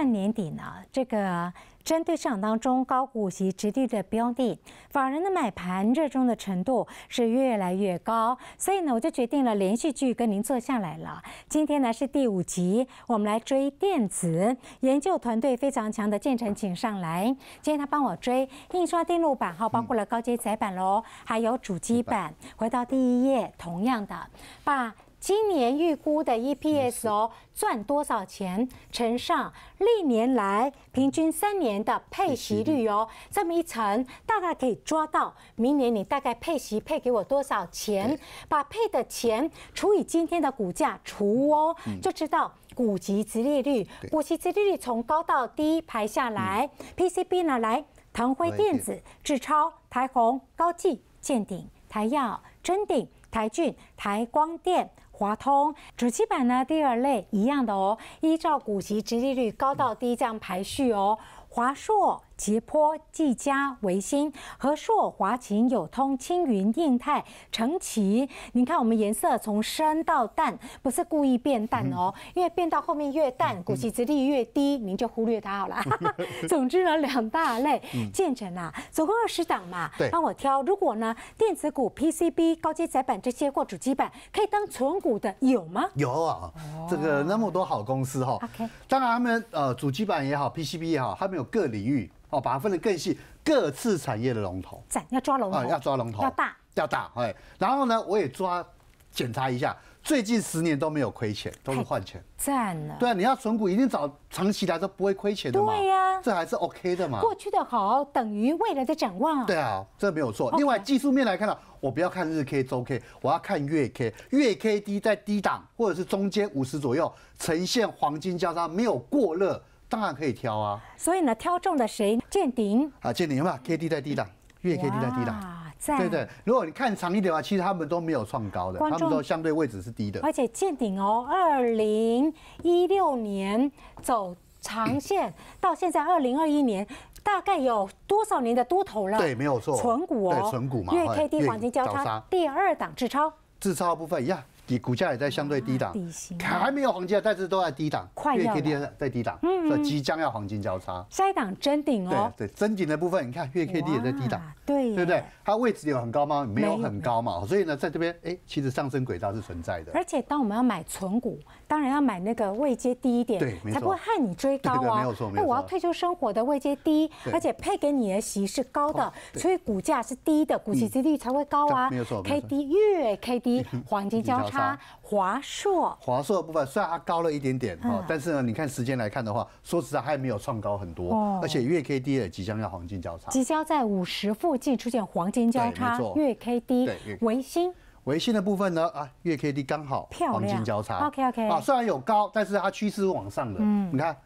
半年底呢，这个针对市场当中高股息直率的标的，法人的买盘热衷的程度是越来越高，所以呢，我就决定了连续剧跟您做下来了。今天呢是第五集，我们来追电子研究团队非常强的建成，请上来。今天他帮我追印刷电路板，哈，包括了高阶载板喽，还有主机板。回到第一页，同样的，把。今年预估的 EPS 哦，赚多少钱乘上历年来平均三年的配息率哦，这么一乘，大概可以抓到明年你大概配息配给我多少钱？把配的钱除以今天的股价除哦，就知道股息殖利率。股息殖利率从高到低排下来，PCB 呢来，腾辉电子、智超、台宏、高技、建鼎、台药、臻鼎、台骏、台光电。华通主机板呢？第二类一样的哦，依照股息直利率高到低这样排序哦。华硕。捷波、季嘉、维新、和硕、华勤、友通、青云、应泰、成奇，你看我们颜色从深到淡，不是故意变淡哦，因为变到后面越淡，股息值力越低，您就忽略它好了。总之呢，两大类。建成啊，总共二十档嘛，帮我挑。如果呢，电子股、PCB、高阶载板这些或主机板，可以当存股的有吗？有，啊，这个那么多好公司哈。OK，当然他们呃，主机板也好，PCB 也好，他们有各领域。哦，把它分得更细，各次产业的龙头。赞，要抓龙头，要抓龙头，要大，要大。哎，然后呢，我也抓，检查一下，最近十年都没有亏钱，都是换钱。赞了。对啊，你要存股，一定找长期来说不会亏钱的嘛。对呀，这还是 OK 的嘛。过去的好等于未来的展望。对啊，这没有错。另外，技术面来看呢，我不要看日 K、周 K，我要看月 K。月 K D 在低档或者是中间五十左右，呈现黄金交叉，没有过热。当然可以挑啊，所以呢，挑中的谁见顶啊？见顶有没有？K D 在低档，月 K D 在低档。对对，如果你看长一点的话，其实他们都没有创高的，他们都相对位置是低的。而且见顶哦，二零一六年走长线 到现在二零二一年，大概有多少年的多头了？对，没有错，纯股哦，纯股嘛，月 K D 黄金交叉第二档自超，自超部分一样。你股价也在相对低档，还没有黄金，但是都在低档，月 K D 在低档，所以即将要黄金交叉，下一档真顶哦。对，真顶的部分，你看月 K D 也在低档，对，对不对？它位置有很高吗？没有很高嘛，所以呢，在这边，哎，其实上升轨道是存在的。而且，当我们要买存股，当然要买那个位阶低一点，对，才不会害你追高啊。那我要退休生活的位阶低，而且配给你的息是高的，所以股价是低的，股息之率才会高啊。没有错，K D 越 K D 黄金交叉。华硕，华硕的部分虽然它高了一点点哈，但是呢，你看时间来看的话，说实在还没有创高很多，而且月 K D 也即将要黄金交叉，即将在五十附近出现黄金交叉。月 K D，维信，维新的部分呢啊，月 K D 刚好，金交叉 OK OK 啊，虽然有高，但是它趋势是往上的。嗯，你看，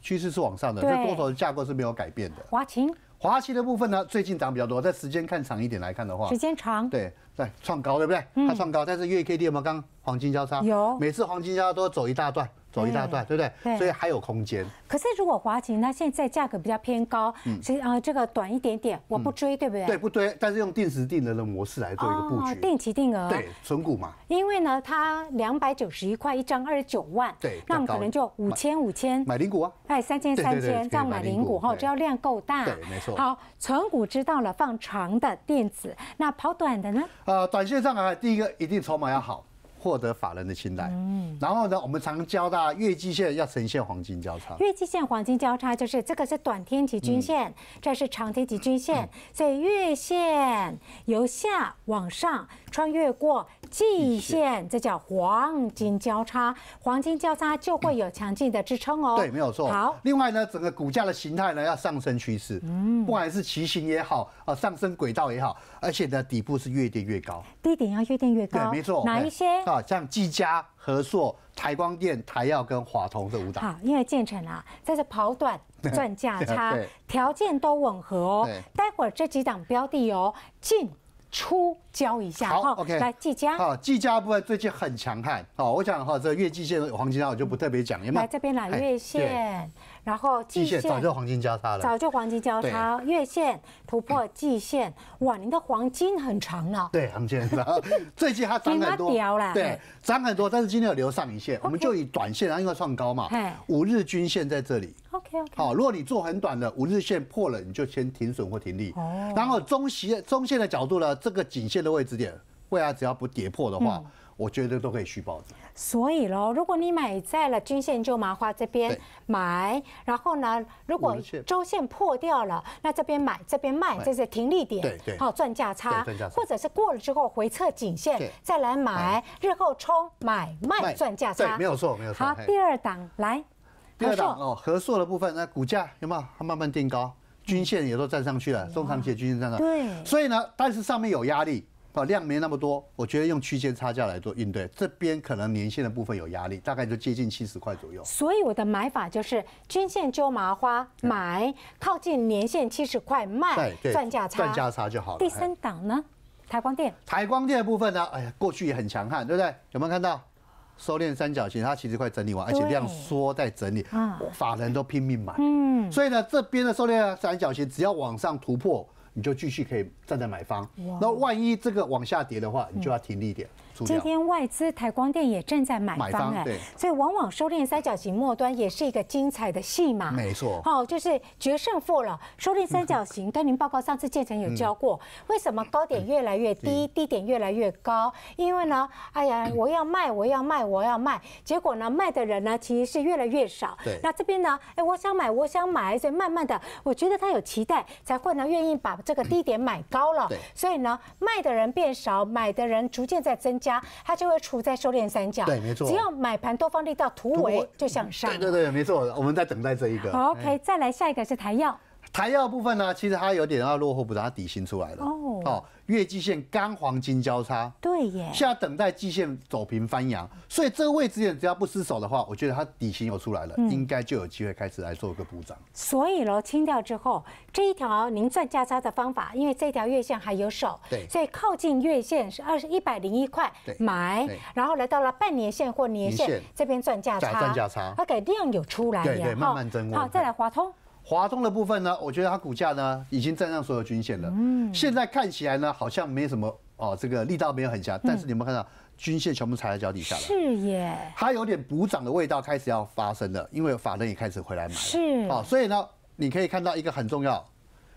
趋势是往上的，这多头的架构是没有改变的。华擎。华西的部分呢，最近涨比较多。在时间看长一点来看的话，时间长，对，在创高，对不对？它创高，但是月 K D 有没有刚黄金交叉？有，每次黄金交叉都走一大段。走一大段，对不对？所以还有空间。可是如果华勤，它现在价格比较偏高，其实啊，这个短一点点，我不追，对不对？对，不追。但是用定时定额的模式来做一个布局。定期定额对，存股嘛。因为呢，它两百九十一块一张，二十九万。对，那我们可能就五千五千，买零股啊？哎，三千三千，这样买零股哈，只要量够大。对，没错。好，存股知道了，放长的电子，那跑短的呢？呃，短线上啊，第一个一定筹码要好。获得法人的青睐。嗯，然后呢，我们常教大家月季线要呈现黄金交叉。月季线黄金交叉就是这个是短天期均线，这是长天期均线，在月线由下往上穿越过季线，这叫黄金交叉。黄金交叉就会有强劲的支撑哦。对，没有错。好，另外呢，整个股价的形态呢要上升趋势，嗯，不管是骑行也好，啊，上升轨道也好。而且呢，底部是越跌越高，低点要越跌越高。对，没错。哪一些？啊，像技嘉、和硕、台光电、台药跟华通这五档。好，因为建成啊，在这跑短 赚价差，条件都吻合哦。待会这几档标的哦，进出交一下。好，OK。来积佳。好，积佳部分最近很强悍。好，我想哈，这月季线黄金啊，我就不特别讲，因为来这边来月线。然后，季线早就黄金交叉了，早就黄金交叉，月线突破季线，哇，您的黄金很长了。对，行情很长，最近它涨很多。掉对，涨很多，但是今天有留上影线，我们就以短线，然后因为创高嘛，五日均线在这里。OK OK。好，如果你做很短的，五日线破了，你就先停损或停利。哦。然后中线，中线的角度呢？这个颈线的位置点。未来只要不跌破的话，我觉得都可以续报的。所以喽，如果你买在了均线就麻花这边买，然后呢，如果周线破掉了，那这边买这边卖，这是停利点，对对，好赚价差，价差。或者是过了之后回撤颈线再来买，日后冲买卖赚价差，对，没有错，没有错。好，第二档来，合档哦，合数的部分，那股价有没有它慢慢垫高，均线也都站上去了，中长期的均线站上。对。所以呢，但是上面有压力。哦，量没那么多，我觉得用区间差价来做应对，这边可能年线的部分有压力，大概就接近七十块左右。所以我的买法就是均线揪麻花买，靠近年线七十块卖，赚价差。赚价差就好了。第三档呢，台光电。台光电的部分呢，哎呀，过去也很强悍，对不对？有没有看到收敛三角形？它其实快整理完，而且量缩在整理，法人都拼命买。嗯。所以呢，这边的收敛三角形只要往上突破。你就继续可以站在买方，那万一这个往下跌的话，你就要停利点出今天外资台光电也正在买方哎，所以往往收敛三角形末端也是一个精彩的戏码。没错，好，就是决胜负了。收敛三角形，跟您报告上次建成有教过，为什么高点越来越低，低点越来越高？因为呢，哎呀，我要卖，我要卖，我要卖，结果呢，卖的人呢其实是越来越少。对，那这边呢，哎，我想买，我想买，所以慢慢的，我觉得他有期待，才会呢愿意把。这个低点买高了，所以呢，卖的人变少，买的人逐渐在增加，它就会处在收敛三角。对，没错。只要买盘多方力道突围就向上。对对对，没错，我们在等待这一个。OK，再来下一个是台药。台药部分呢，其实它有点要落后补涨，它底薪出来了哦。好，月季线刚黄金交叉，对耶。现在等待季线走平翻阳，所以这个位置只要不失手的话，我觉得它底薪有出来了，应该就有机会开始来做个补涨。所以喽，清掉之后，这一条您赚价差的方法，因为这条月线还有手，对，所以靠近月线是二十一百零一块买，然后来到了半年线或年线这边赚价差，赚价差，而且量有出来，对对，慢慢增温。好，再来华通。华通的部分呢，我觉得它股价呢已经站上所有均线了。嗯，现在看起来呢好像没什么哦，这个力道没有很强，但是你有没有看到均线全部踩在脚底下了？是耶，它有点补涨的味道开始要发生了，因为法人也开始回来买。是啊，所以呢你可以看到一个很重要，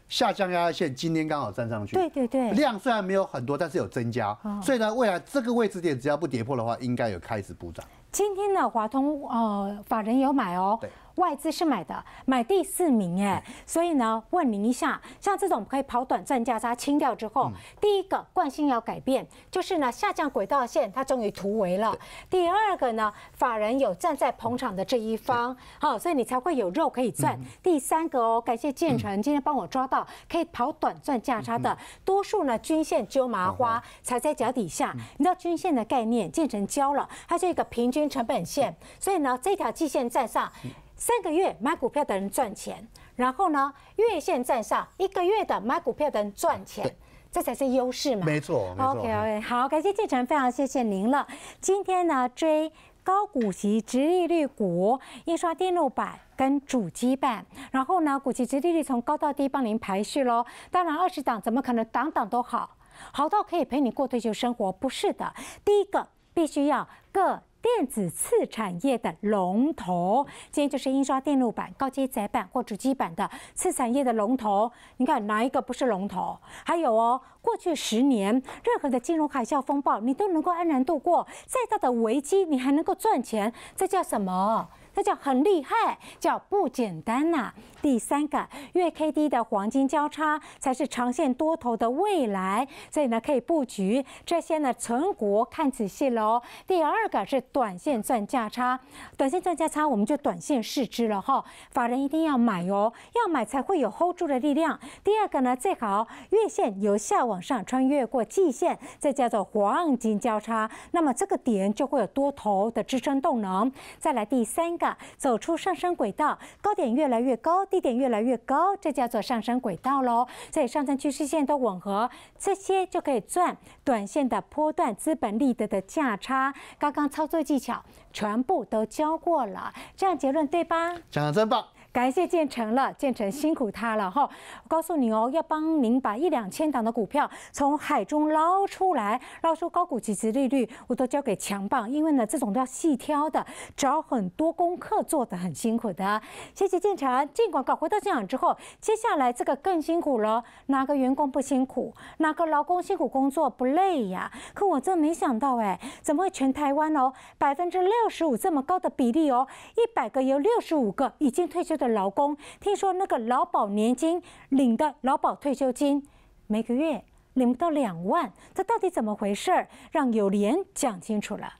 下降压力线今天刚好站上去。对对对，量虽然没有很多，但是有增加，所以呢未来这个位置点只要不跌破的话，应该有开始补涨。今天的华通呃法人有买哦。对。外资是买的，买第四名哎，所以呢，问您一下，像这种可以跑短赚价差清掉之后，第一个惯性要改变，就是呢下降轨道线它终于突围了。第二个呢，法人有站在捧场的这一方，好，所以你才会有肉可以赚。第三个哦，感谢建成今天帮我抓到可以跑短赚价差的，多数呢均线揪麻花踩在脚底下，你知道均线的概念，建成教了，它是一个平均成本线，所以呢这条季线在上。三个月买股票的人赚钱，然后呢月线站上一个月的买股票的人赚钱，这才是优势嘛？没错，OK，OK，好，感谢建成，非常谢谢您了。今天呢追高股息、殖利率股、印刷电路板跟主机板，然后呢股息殖利率从高到低帮您排序喽。当然二十档怎么可能档档都好？好到可以陪你过退休生活？不是的，第一个必须要各。电子次产业的龙头，今天就是印刷电路板、高阶载板或主机板的次产业的龙头。你看哪一个不是龙头？还有哦，过去十年任何的金融海啸风暴，你都能够安然度过，再大的危机你还能够赚钱，这叫什么？这叫很厉害，叫不简单呐。第三个月 K D 的黄金交叉才是长线多头的未来，所以呢可以布局这些呢。成股看仔细喽。第二个是短线赚价差，短线赚价差我们就短线试之了哈。法人一定要买哦，要买才会有 hold 住的力量。第二个呢最好月线由下往上穿越过季线，这叫做黄金交叉，那么这个点就会有多头的支撑动能。再来第三个。走出上升轨道，高点越来越高，低点越来越高，这叫做上升轨道喽。所以上升趋势线都吻合，这些就可以赚短线的波段资本利得的价差。刚刚操作技巧全部都教过了，这样结论对吧？讲得真棒。感谢建成，了建成辛苦他了哈。我告诉你哦，要帮您把一两千档的股票从海中捞出来，捞出高股息、值利率，我都交给强棒，因为呢，这种都要细挑的，找很多功课做的很辛苦的。谢谢建成，尽管搞回到现场之后，接下来这个更辛苦了。哪个员工不辛苦？哪个劳工辛苦工作不累呀？可我真没想到哎，怎么会全台湾哦，百分之六十五这么高的比例哦，一百个有六十五个已经退休的。老公，听说那个劳保年金领的劳保退休金，每个月领不到两万，这到底怎么回事让友莲讲清楚了。